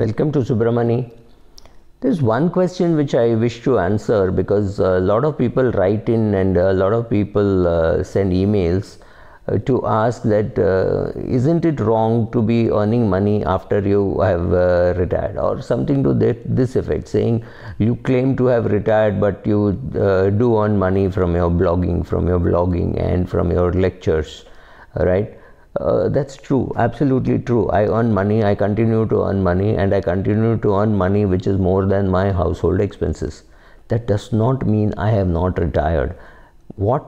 Welcome to Subramani. There's one question which I wish to answer because a lot of people write in and a lot of people uh, send emails uh, to ask that uh, not it wrong to be earning money after you have uh, retired or something to that, this effect saying you claim to have retired but you uh, do earn money from your blogging, from your blogging and from your lectures, right? Uh, that's true, absolutely true. I earn money, I continue to earn money, and I continue to earn money which is more than my household expenses. That does not mean I have not retired. What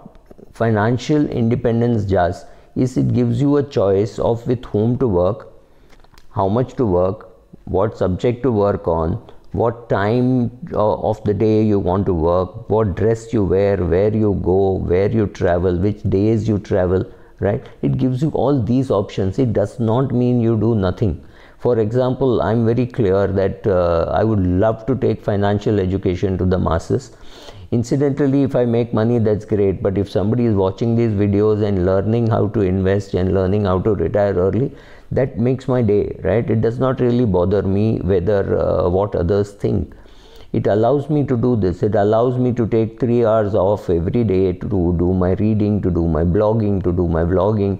financial independence does is it gives you a choice of with whom to work, how much to work, what subject to work on, what time uh, of the day you want to work, what dress you wear, where you go, where you travel, which days you travel right it gives you all these options it does not mean you do nothing for example i'm very clear that uh, i would love to take financial education to the masses incidentally if i make money that's great but if somebody is watching these videos and learning how to invest and learning how to retire early that makes my day right it does not really bother me whether uh, what others think it allows me to do this it allows me to take 3 hours off every day to do my reading to do my blogging to do my vlogging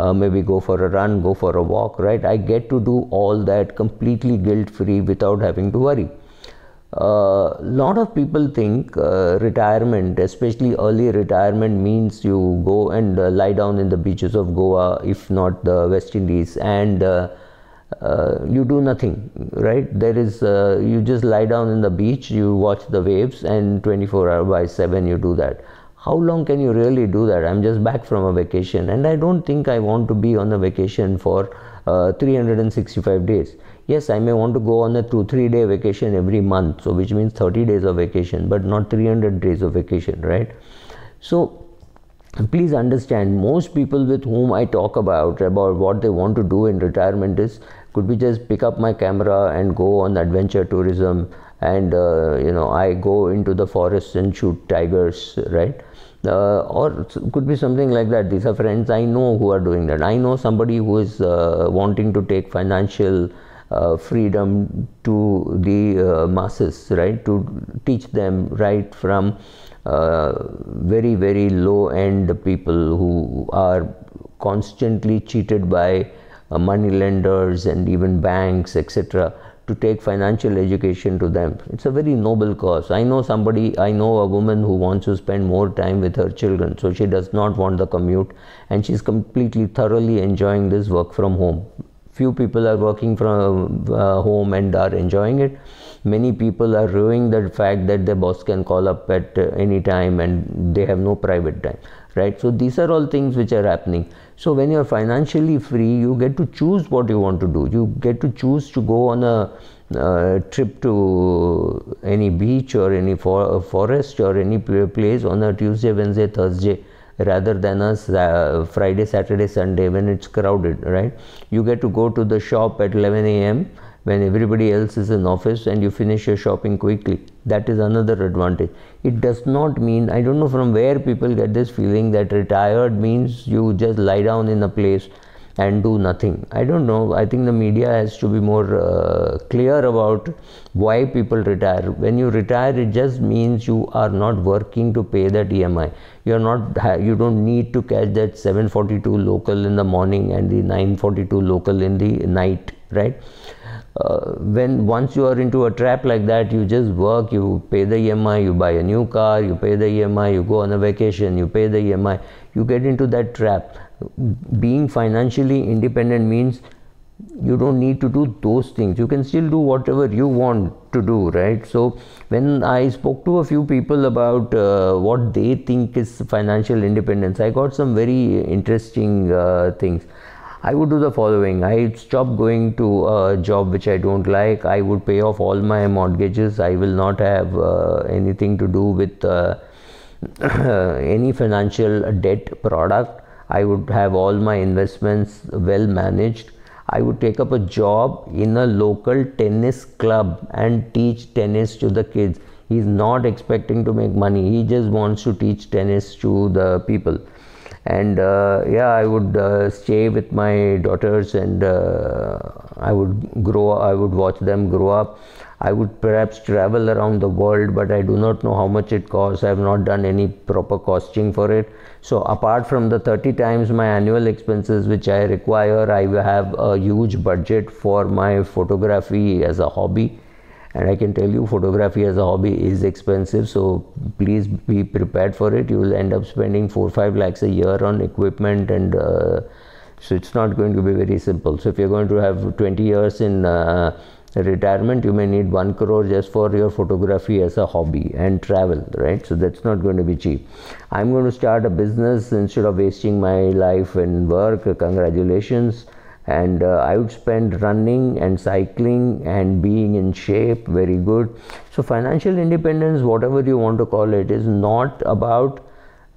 uh, maybe go for a run go for a walk right i get to do all that completely guilt free without having to worry a uh, lot of people think uh, retirement, especially early retirement, means you go and uh, lie down in the beaches of Goa, if not the West Indies, and uh, uh, you do nothing right there is uh, you just lie down in the beach you watch the waves and 24 hour by 7 you do that how long can you really do that i'm just back from a vacation and i don't think i want to be on a vacation for uh, 365 days yes i may want to go on a 2 3 day vacation every month so which means 30 days of vacation but not 300 days of vacation right so please understand most people with whom i talk about about what they want to do in retirement is could we just pick up my camera and go on adventure tourism and uh, you know i go into the forest and shoot tigers right uh, or could be something like that these are friends i know who are doing that i know somebody who is uh, wanting to take financial uh, freedom to the uh, masses right to teach them right from uh, very very low end people who are constantly cheated by uh, money lenders and even banks, etc., to take financial education to them. It's a very noble cause. I know somebody, I know a woman who wants to spend more time with her children, so she does not want the commute, and she's completely thoroughly enjoying this work from home. Few people are working from uh, home and are enjoying it. Many people are ruining the fact that their boss can call up at uh, any time and they have no private time right so these are all things which are happening so when you're financially free you get to choose what you want to do you get to choose to go on a trip to any beach or any for forest or any place on a Tuesday, Wednesday, Thursday rather than a uh, Friday, Saturday, Sunday when it's crowded, right? You get to go to the shop at 11 a.m when everybody else is in office and you finish your shopping quickly. That is another advantage. It does not mean, I don't know from where people get this feeling that retired means you just lie down in a place and do nothing. I don't know. I think the media has to be more uh, clear about why people retire. When you retire, it just means you are not working to pay that EMI. You are not. You don't need to catch that 7:42 local in the morning and the 9:42 local in the night, right? uh, when once you are into a trap like that you just work you pay the emi you buy a new car you pay the emi you go on a vacation you pay the emi you get into that trap being financially independent means you don't need to do those things you can still do whatever you want to do right so when i spoke to a few people about uh, what they think is financial independence i got some very interesting uh, things I would do the following I would stop going to a job which I don't like, I would pay off all my mortgages, I will not have uh, anything to do with uh, any financial debt product, I would have all my investments well managed. I would take up a job in a local tennis club and teach tennis to the kids. He's not expecting to make money, he just wants to teach tennis to the people and uh, yeah i would uh, stay with my daughters and uh, i would grow i would watch them grow up i would perhaps travel around the world but i do not know how much it costs i have not done any proper costing for it so apart from the 30 times my annual expenses which i require i have a huge budget for my photography as a hobby and i can tell you photography as a hobby is expensive so please be prepared for it you will end up spending 4 5 lakhs a year on equipment and uh, so it's not going to be very simple so if you're going to have 20 years in uh, retirement you may need 1 crore just for your photography as a hobby and travel right so that's not going to be cheap i'm going to start a business instead of wasting my life in work congratulations and uh, I would spend running and cycling and being in shape very good. So, financial independence, whatever you want to call it, is not about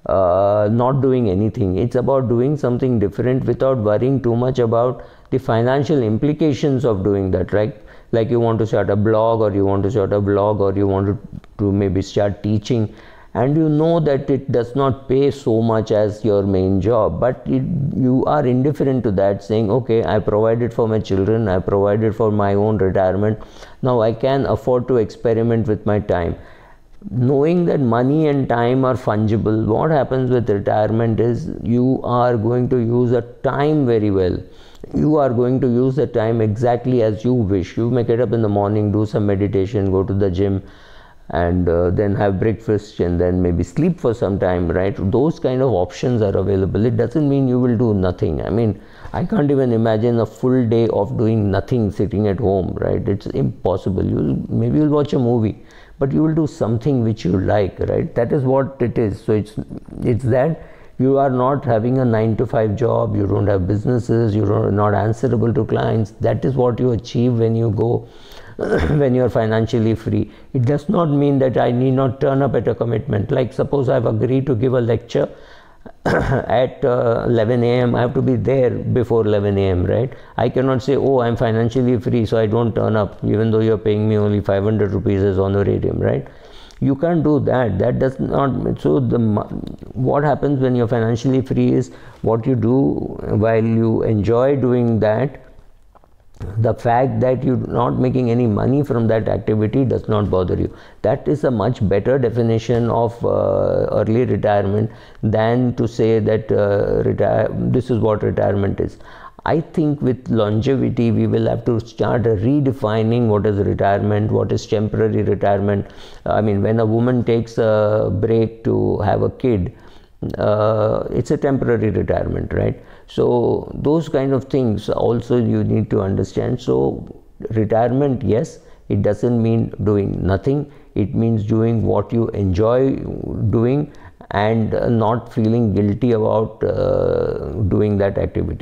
uh, not doing anything, it's about doing something different without worrying too much about the financial implications of doing that, right? Like you want to start a blog, or you want to start a blog, or you want to maybe start teaching and you know that it does not pay so much as your main job but it, you are indifferent to that saying okay i provided for my children i provided for my own retirement now i can afford to experiment with my time knowing that money and time are fungible what happens with retirement is you are going to use a time very well you are going to use the time exactly as you wish you may get up in the morning do some meditation go to the gym and uh, then have breakfast and then maybe sleep for some time right those kind of options are available it doesn't mean you will do nothing i mean i can't even imagine a full day of doing nothing sitting at home right it's impossible you'll maybe you'll watch a movie but you will do something which you like right that is what it is so it's it's that you are not having a 9 to 5 job you don't have businesses you're not answerable to clients that is what you achieve when you go when you are financially free. It does not mean that I need not turn up at a commitment. Like suppose I have agreed to give a lecture at uh, 11 a.m. I have to be there before 11 a.m. Right? I cannot say, oh, I'm financially free, so I don't turn up, even though you're paying me only 500 rupees as honorarium. Right? You can't do that. That does not. So the what happens when you're financially free is what you do while you enjoy doing that the fact that you're not making any money from that activity does not bother you. That is a much better definition of uh, early retirement than to say that uh, retire, this is what retirement is. I think with longevity, we will have to start redefining what is retirement, what is temporary retirement. I mean, when a woman takes a break to have a kid, uh, it's a temporary retirement, right? So those kind of things also you need to understand. So retirement, yes, it doesn't mean doing nothing. It means doing what you enjoy doing and not feeling guilty about uh, doing that activity.